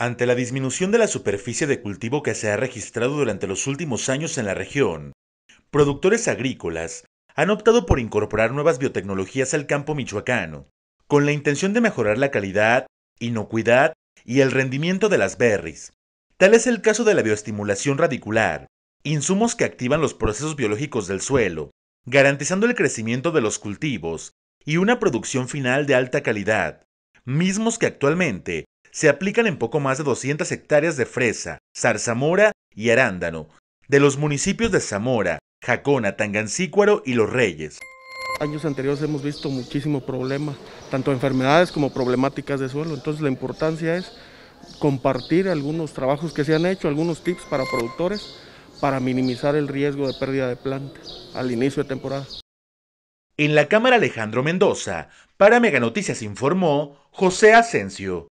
Ante la disminución de la superficie de cultivo que se ha registrado durante los últimos años en la región, productores agrícolas han optado por incorporar nuevas biotecnologías al campo michoacano, con la intención de mejorar la calidad, inocuidad y el rendimiento de las berries. Tal es el caso de la bioestimulación radicular, insumos que activan los procesos biológicos del suelo, garantizando el crecimiento de los cultivos y una producción final de alta calidad, mismos que actualmente se aplican en poco más de 200 hectáreas de fresa, zarzamora y arándano, de los municipios de Zamora, Jacona, Tangancícuaro y Los Reyes. Años anteriores hemos visto muchísimo problema, tanto enfermedades como problemáticas de suelo, entonces la importancia es compartir algunos trabajos que se han hecho, algunos tips para productores para minimizar el riesgo de pérdida de planta al inicio de temporada. En la Cámara Alejandro Mendoza, para Mega Noticias informó José Asensio.